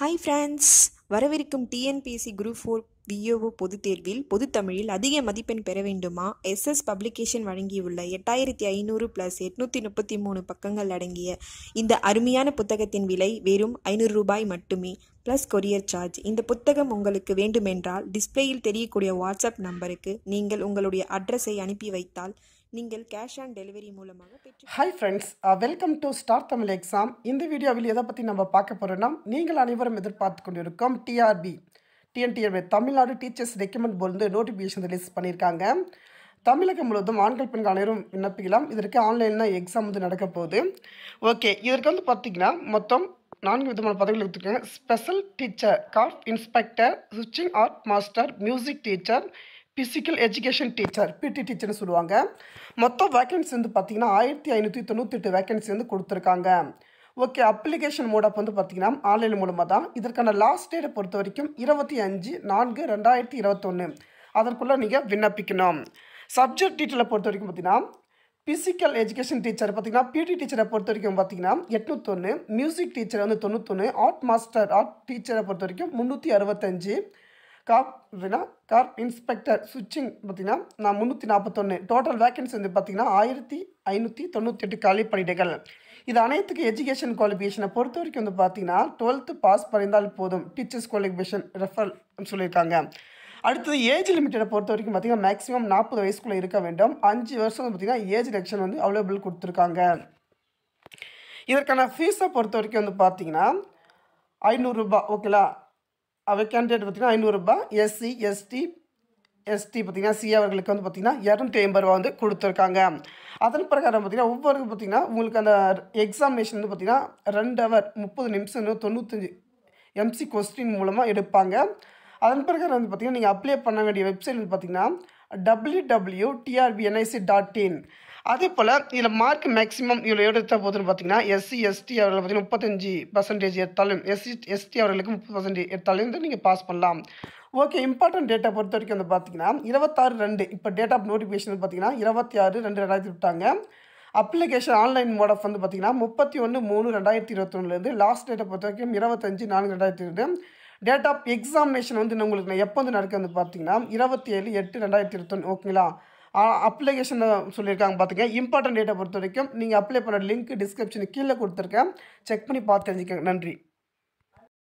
hi friends வரவிருக்கும் TNPSC group four VAO பொதுத் தேர்வில் பொதுத் தமிழில் அதிக மதிப்பெண் பெற வேண்டுமா எஸ்எஸ் பப்ளிகேஷன் வழங்கியுள்ள எட்டாயிரத்தி ஐநூறு ப்ளஸ் எட்நூற்றி முப்பத்தி மூணு பக்கங்கள் அடங்கிய இந்த அருமையான புத்தகத்தின் விலை வெறும் ஐநூறு ரூபாய் மட்டுமே ப்ளஸ் கொரியர் சார்ஜ் இந்த புத்தகம் உங்களுக்கு வேண்டுமென்றால் டிஸ்பிளேயில் தெரியக்கூடிய வாட்ஸ்அப் நம்பருக்கு நீங்கள் உங்களுடைய அட்ரஸை அனுப்பி வைத்தால் நீங்கள் கேஷ் ஆன் டெலிவரி மூலமாக பெற்று hi friends welcome to star Tamil exam இந்த வீடியோவில் எதை பற்றி நம்ம பார்க்க போகிறோம்னா நீங்கள் அனைவரும் எதிர்பார்த்து கொண்டிருக்கோம் TRB TNTRB Tamil Nadu teachers recruitment board notification release பண்ணியிருக்காங்க தமிழகம் முழுவதும் ஆண்கள் பெண்கள் அனைவரும் விண்ணப்பிக்கலாம் இதற்கு ஆன்லைனில் எக்ஸாம் வந்து நடக்க போகுது ஓகே இதற்கு வந்து பார்த்திங்கன்னா மொத்தம் நான்கு விதமான பதவிகள் எடுத்துருக்காங்க ஸ்பெஷல் டீச்சர் கார்ப் இன்ஸ்பெக்டர் சுவிச்சிங் art master music teacher physical education teacher PT டீச்சர்னு சொல்லுவாங்க மொத்தம் வேக்கன்சி வந்து பார்த்திங்கன்னா ஆயிரத்தி ஐநூற்றி தொண்ணூற்றெட்டு வேக்கன்சி வந்து கொடுத்துருக்காங்க ஓகே அப்ளிகேஷன் மூடப் வந்து பார்த்திங்கன்னா ஆன்லைன் மூலமாக தான் இதற்கான லாஸ்ட் டேட்டை பொறுத்த வரைக்கும் இருபத்தி அஞ்சு நான்கு ரெண்டாயிரத்தி இருபத்தொன்று அதற்குள்ளே நீங்கள் விண்ணப்பிக்கணும் சப்ஜெக்ட் டீட்டெயிலை பொறுத்த வரைக்கும் பார்த்திங்கன்னா ஃபிசிக்கல் எஜுகேஷன் டீச்சர் பார்த்திங்கன்னா பிடி டீச்சரை பொறுத்த வரைக்கும் பார்த்திங்கன்னா எட்நூத்தொன்று மியூசிக் டீச்சர் வந்து தொண்ணூத்தொன்று ஆர்ட் மாஸ்டர் ஆர்ட் டீச்சரை பொறுத்த வரைக்கும் முந்நூற்றி அறுபத்தஞ்சு காப் அப்படின்னா கார் இன்ஸ்பெக்டர் சுவிட்சிங் பார்த்தீங்கன்னா நான் முந்நூற்றி நாற்பத்தொன்று டோட்டல் வேக்கன்சி வந்து பார்த்தீங்கன்னா ஆயிரத்தி ஐநூற்றி தொண்ணூற்றி எட்டு காலி இது அனைத்துக்கு எஜுகேஷன் குவாலிஃபிகேஷனை பொறுத்த வரைக்கும் வந்து பார்த்தீங்கன்னா டுவெல்த்து பாஸ் பண்ணியிருந்தால் போதும் டீச்சர்ஸ் குவாலிஃபிகேஷன் ரெஃபர் சொல்லியிருக்காங்க அடுத்தது ஏஜ் லிமிட்டடை பொறுத்த வரைக்கும் பார்த்தீங்கன்னா மேக்ஸிமம் நாற்பது வயசுக்குள்ளே இருக்க வேண்டும் அஞ்சு வருஷம் பார்த்தீங்கன்னா ஏஜ் ரெக்ஷன் வந்து அவைலபிள் கொடுத்துருக்காங்க இதற்கான ஃபீஸை பொறுத்த வரைக்கும் வந்து பார்த்தீங்கன்னா ஐநூறுரூபா ஓகேங்களா அவை கேண்டிடேட் பார்த்திங்கன்னா ஐநூறுரூபா எஸ்சி எஸ்டி எஸ்டி பார்த்திங்கன்னா சி அவர்களுக்கு வந்து பார்த்திங்கன்னா இரநூத்தி ஐம்பது ரூபா வந்து கொடுத்துருக்காங்க அதன் பிரகாரம் பார்த்திங்கன்னா ஒவ்வொருக்கும் பார்த்திங்கன்னா உங்களுக்கு அந்த எக்ஸாமினேஷன் வந்து பார்த்திங்கன்னா ரெண்டு ஹவர் முப்பது நிமிஷம் தொண்ணூத்தஞ்சு எம்சி கொஸ்டின் மூலமாக எடுப்பாங்க அதன் பிரகாரம் வந்து பார்த்திங்கன்னா நீங்கள் அப்ளை பண்ண வேண்டிய வெப்சைட் வந்து பார்த்திங்கன்னா W W TRB NIC dot in அதே போல் இதில் மார்க் மேக்ஸிமம் இவ்வளோ எடுத்தால் போதுன்னு பார்த்தீங்கன்னா எஸ்சி எஸ்டி அவர்கள் பார்த்தீங்கன்னா முப்பத்தஞ்சு பர்சன்டேஜ் எடுத்தாலும் எஸ்சி எஸ்டி அவர்களுக்கு முப்பது பர்சன்டேஜ் எடுத்தாலும் நீங்கள் பாஸ் பண்ணலாம் ஓகே இம்பார்ட்டன்ட் டேட்டா பொறுத்த வரைக்கும் வந்து பார்த்தீங்கன்னா இருபத்தாறு ரெண்டு இப்போ டேட் ஆஃப் நோட்டிஃபிகேஷன் பார்த்தீங்கன்னா இருபத்தி ஆறு ரெண்டு ரெண்டாயிரத்தி விட்டாங்க அப்ளிகேஷன் ஆன்லைன் மோட் ஆஃப் வந்து பார்த்தீங்கன்னா முப்பத்தி ஒன்று மூணு ரெண்டாயிரத்தி இருபத்தொன்னுலேருந்து லாஸ்ட் டேட்டை பொறுத்த வரைக்கும் இருபத்தஞ்சு நான்கு ரெண்டாயிரத்தி ரெண்டு டேட் ஆஃப் எக்ஸாமினேஷன் வந்து உங்களுக்கு எப்போ வந்து நடக்குது பார்த்தீங்கன்னா இருபத்தி ஏழு எட்டு ரெண்டாயிரத்தி இருபத்தொன்று ஓகேங்களா அப்ளிகேஷனை சொல்லியிருக்காங்க பார்த்துங்க இம்பார்ட்டன்ட் டேட்டை பொறுத்த வரைக்கும் நீங்கள் அப்ளை பண்ணுற லிங்க் டிஸ்கிரிப்ஷனுக்கு கீழே கொடுத்துருக்கேன் செக் பண்ணி பார்த்து தெரிஞ்சுக்கோங்க நன்றி